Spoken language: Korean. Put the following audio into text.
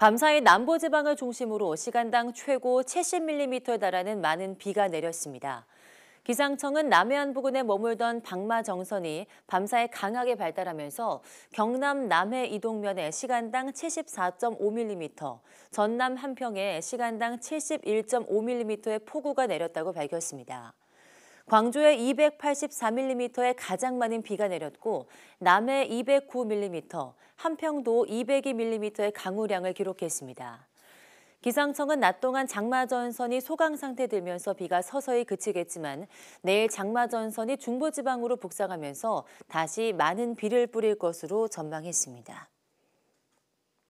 밤사이 남부지방을 중심으로 시간당 최고 70mm에 달하는 많은 비가 내렸습니다. 기상청은 남해안 부근에 머물던 박마 정선이 밤사이 강하게 발달하면서 경남 남해 이동면에 시간당 74.5mm, 전남 함평에 시간당 71.5mm의 폭우가 내렸다고 밝혔습니다. 광주에 284mm의 가장 많은 비가 내렸고 남해 209mm, 함평도 202mm의 강우량을 기록했습니다. 기상청은 낮 동안 장마전선이 소강 상태 들면서 비가 서서히 그치겠지만 내일 장마전선이 중부지방으로 북상하면서 다시 많은 비를 뿌릴 것으로 전망했습니다.